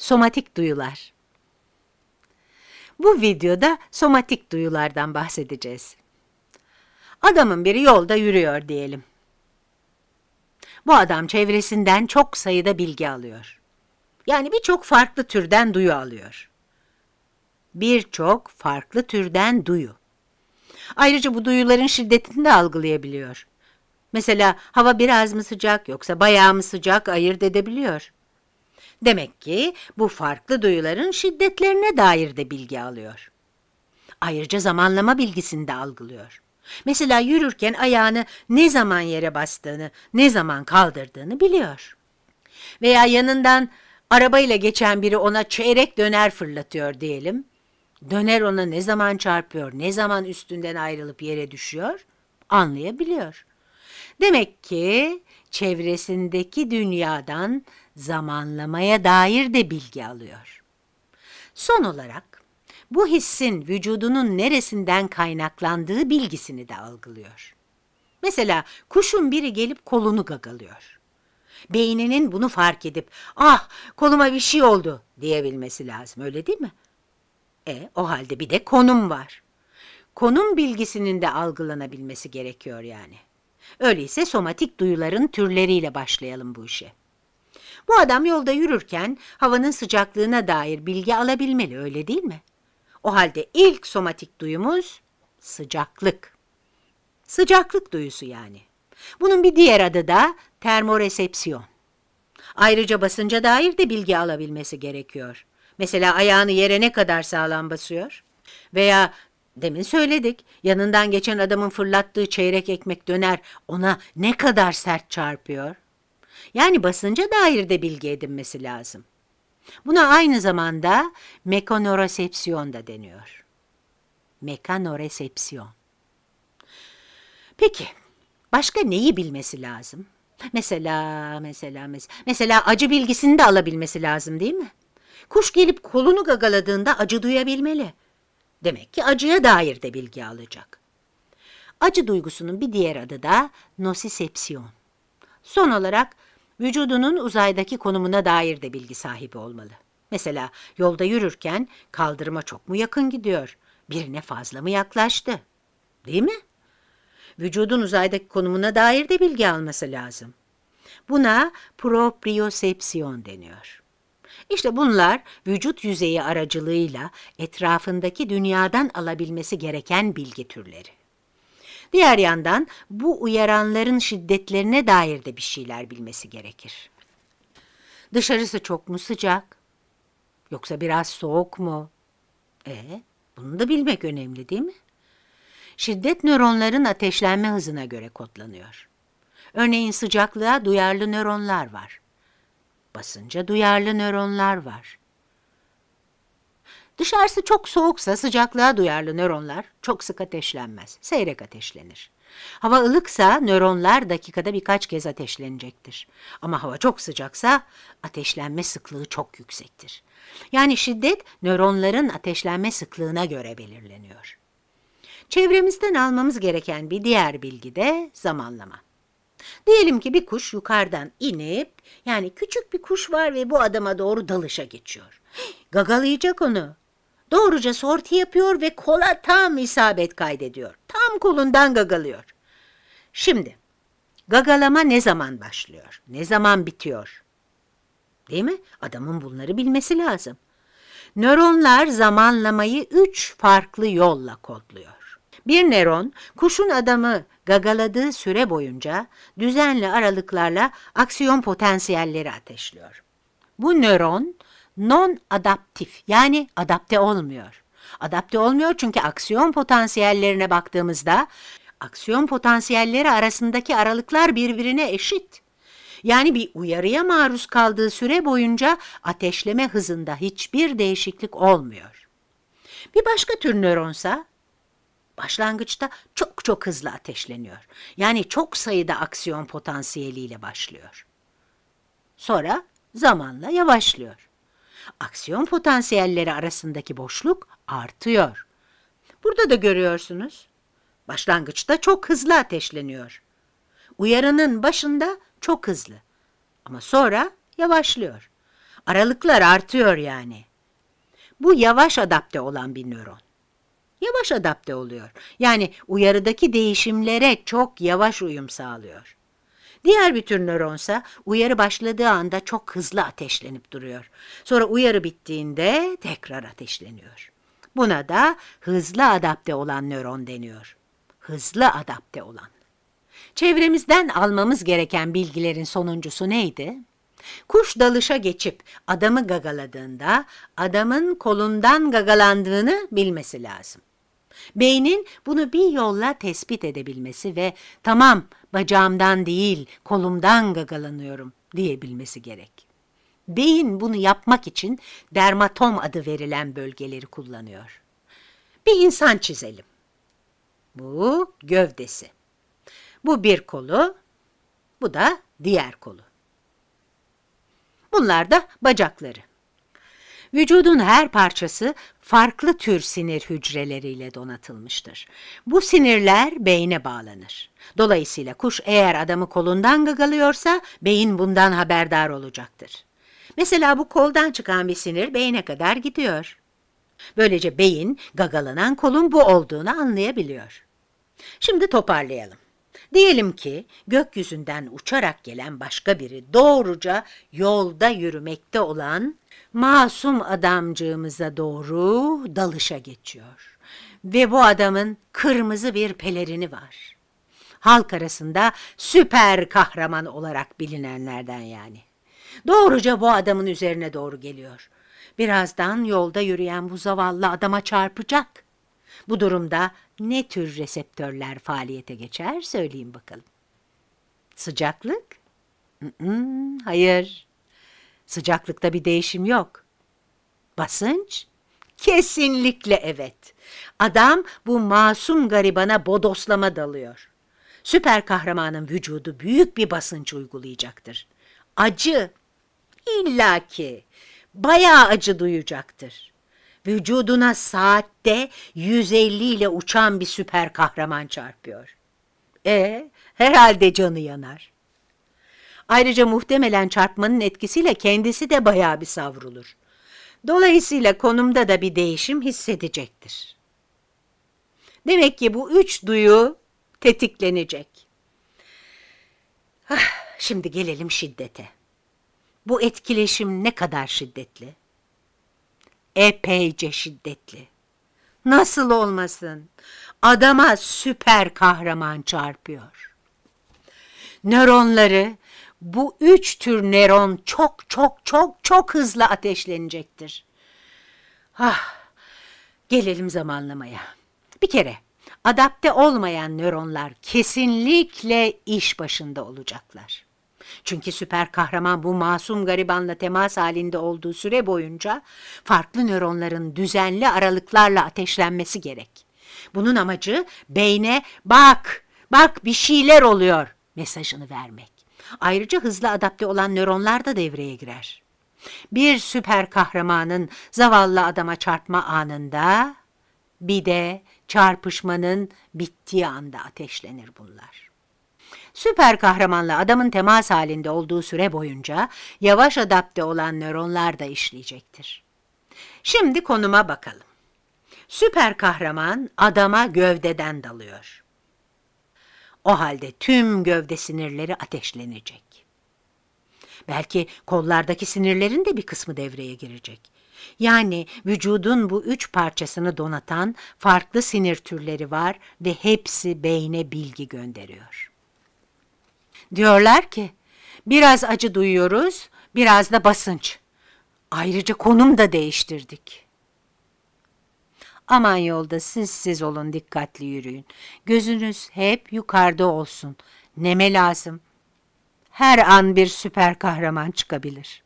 somatik duyular. Bu videoda somatik duyulardan bahsedeceğiz. Adamın biri yolda yürüyor diyelim. Bu adam çevresinden çok sayıda bilgi alıyor. Yani birçok farklı türden duyu alıyor. Birçok farklı türden duyu. Ayrıca bu duyuların şiddetini de algılayabiliyor. Mesela hava biraz mı sıcak yoksa bayağı mı sıcak ayırt edebiliyor. Demek ki bu farklı duyuların şiddetlerine dair de bilgi alıyor. Ayrıca zamanlama bilgisini de algılıyor. Mesela yürürken ayağını ne zaman yere bastığını, ne zaman kaldırdığını biliyor. Veya yanından arabayla geçen biri ona çeyrek döner fırlatıyor diyelim. Döner ona ne zaman çarpıyor, ne zaman üstünden ayrılıp yere düşüyor anlayabiliyor. Demek ki çevresindeki dünyadan zamanlamaya dair de bilgi alıyor. Son olarak bu hissin vücudunun neresinden kaynaklandığı bilgisini de algılıyor. Mesela kuşun biri gelip kolunu gagalıyor. Beyninin bunu fark edip ah koluma bir şey oldu diyebilmesi lazım öyle değil mi? E o halde bir de konum var. Konum bilgisinin de algılanabilmesi gerekiyor yani. Öyleyse somatik duyuların türleriyle başlayalım bu işe. Bu adam yolda yürürken havanın sıcaklığına dair bilgi alabilmeli öyle değil mi? O halde ilk somatik duyumuz sıcaklık. Sıcaklık duyusu yani. Bunun bir diğer adı da termoresepsiyon. Ayrıca basınca dair de bilgi alabilmesi gerekiyor. Mesela ayağını yere ne kadar sağlam basıyor? Veya demin söyledik, yanından geçen adamın fırlattığı çeyrek ekmek döner ona ne kadar sert çarpıyor? Yani basınca dair de bilgi edinmesi lazım. Buna aynı zamanda mekanoresepsiyon da deniyor. Mekanoresepsiyon. Peki, başka neyi bilmesi lazım? Mesela, mesela, mesela, mesela acı bilgisini de alabilmesi lazım değil mi? Kuş gelip kolunu gagaladığında acı duyabilmeli. Demek ki acıya dair de bilgi alacak. Acı duygusunun bir diğer adı da nosisepsiyon. Son olarak vücudunun uzaydaki konumuna dair de bilgi sahibi olmalı. Mesela yolda yürürken kaldırıma çok mu yakın gidiyor, birine fazla mı yaklaştı? Değil mi? Vücudun uzaydaki konumuna dair de bilgi alması lazım. Buna propriosepsiyon deniyor. İşte bunlar vücut yüzeyi aracılığıyla etrafındaki dünyadan alabilmesi gereken bilgi türleri. Diğer yandan bu uyaranların şiddetlerine dair de bir şeyler bilmesi gerekir. Dışarısı çok mu sıcak? Yoksa biraz soğuk mu? E, bunu da bilmek önemli değil mi? Şiddet nöronların ateşlenme hızına göre kodlanıyor. Örneğin sıcaklığa duyarlı nöronlar var. Basınca duyarlı nöronlar var. Dışarısı çok soğuksa sıcaklığa duyarlı nöronlar çok sık ateşlenmez, seyrek ateşlenir. Hava ılıksa nöronlar dakikada birkaç kez ateşlenecektir. Ama hava çok sıcaksa ateşlenme sıklığı çok yüksektir. Yani şiddet nöronların ateşlenme sıklığına göre belirleniyor. Çevremizden almamız gereken bir diğer bilgi de zamanlama. Diyelim ki bir kuş yukarıdan inip yani küçük bir kuş var ve bu adama doğru dalışa geçiyor. Gagalayacak onu. Doğruca sorti yapıyor ve kola tam isabet kaydediyor. Tam kolundan gagalıyor. Şimdi gagalama ne zaman başlıyor? Ne zaman bitiyor? Değil mi? Adamın bunları bilmesi lazım. Nöronlar zamanlamayı üç farklı yolla kodluyor. Bir nöron, kuşun adamı gagaladığı süre boyunca düzenli aralıklarla aksiyon potansiyelleri ateşliyor. Bu nöron, non-adaptif yani adapte olmuyor. Adapte olmuyor çünkü aksiyon potansiyellerine baktığımızda aksiyon potansiyelleri arasındaki aralıklar birbirine eşit. Yani bir uyarıya maruz kaldığı süre boyunca ateşleme hızında hiçbir değişiklik olmuyor. Bir başka tür nöronsa başlangıçta çok çok hızlı ateşleniyor. Yani çok sayıda aksiyon potansiyeliyle başlıyor. Sonra zamanla yavaşlıyor aksiyon potansiyelleri arasındaki boşluk artıyor. Burada da görüyorsunuz. Başlangıçta çok hızlı ateşleniyor. Uyarının başında çok hızlı. Ama sonra yavaşlıyor. Aralıklar artıyor yani. Bu yavaş adapte olan bir nöron. Yavaş adapte oluyor. Yani uyarıdaki değişimlere çok yavaş uyum sağlıyor. Diğer bir tür nöronsa uyarı başladığı anda çok hızlı ateşlenip duruyor. Sonra uyarı bittiğinde tekrar ateşleniyor. Buna da hızlı adapte olan nöron deniyor. Hızlı adapte olan. Çevremizden almamız gereken bilgilerin sonuncusu neydi? Kuş dalışa geçip adamı gagaladığında adamın kolundan gagalandığını bilmesi lazım. Beynin bunu bir yolla tespit edebilmesi ve tamam bacağımdan değil kolumdan gagalanıyorum diyebilmesi gerek. Beyin bunu yapmak için dermatom adı verilen bölgeleri kullanıyor. Bir insan çizelim. Bu gövdesi. Bu bir kolu, bu da diğer kolu. Bunlar da bacakları. Vücudun her parçası farklı tür sinir hücreleriyle donatılmıştır. Bu sinirler beyne bağlanır. Dolayısıyla kuş eğer adamı kolundan gagalıyorsa beyin bundan haberdar olacaktır. Mesela bu koldan çıkan bir sinir beyne kadar gidiyor. Böylece beyin gagalanan kolun bu olduğunu anlayabiliyor. Şimdi toparlayalım. Diyelim ki gökyüzünden uçarak gelen başka biri doğruca yolda yürümekte olan masum adamcığımıza doğru dalışa geçiyor. Ve bu adamın kırmızı bir pelerini var. Halk arasında süper kahraman olarak bilinenlerden yani. Doğruca bu adamın üzerine doğru geliyor. Birazdan yolda yürüyen bu zavallı adama çarpacak. Bu durumda ne tür reseptörler faaliyete geçer söyleyeyim bakalım. Sıcaklık? Hayır. Sıcaklıkta bir değişim yok. Basınç? Kesinlikle evet. Adam bu masum garibana bodoslama dalıyor. Süper kahramanın vücudu büyük bir basınç uygulayacaktır. Acı, illaki, bayağı acı duyacaktır. Vücuduna saatte 150 ile uçan bir süper kahraman çarpıyor. E herhalde canı yanar. Ayrıca muhtemelen çarpmanın etkisiyle kendisi de bayağı bir savrulur. Dolayısıyla konumda da bir değişim hissedecektir. Demek ki bu üç duyu tetiklenecek. Ah, şimdi gelelim şiddete. Bu etkileşim ne kadar şiddetli? Epeyce şiddetli. Nasıl olmasın? Adama süper kahraman çarpıyor. Nöronları bu üç tür nöron çok çok çok çok hızlı ateşlenecektir. Ah, gelelim zamanlamaya. Bir kere adapte olmayan nöronlar kesinlikle iş başında olacaklar. Çünkü süper kahraman bu masum garibanla temas halinde olduğu süre boyunca farklı nöronların düzenli aralıklarla ateşlenmesi gerek. Bunun amacı beyne bak, bak bir şeyler oluyor mesajını vermek. Ayrıca hızlı adapte olan nöronlar da devreye girer. Bir süper kahramanın zavallı adama çarpma anında bir de çarpışmanın bittiği anda ateşlenir bunlar. Süper kahramanla adamın temas halinde olduğu süre boyunca yavaş adapte olan nöronlar da işleyecektir. Şimdi konuma bakalım. Süper kahraman adama gövdeden dalıyor. O halde tüm gövde sinirleri ateşlenecek. Belki kollardaki sinirlerin de bir kısmı devreye girecek. Yani vücudun bu üç parçasını donatan farklı sinir türleri var ve hepsi beyne bilgi gönderiyor. Diyorlar ki biraz acı duyuyoruz, biraz da basınç. Ayrıca konum da değiştirdik. Aman yolda siz siz olun dikkatli yürüyün. Gözünüz hep yukarıda olsun. Neme lazım? Her an bir süper kahraman çıkabilir.''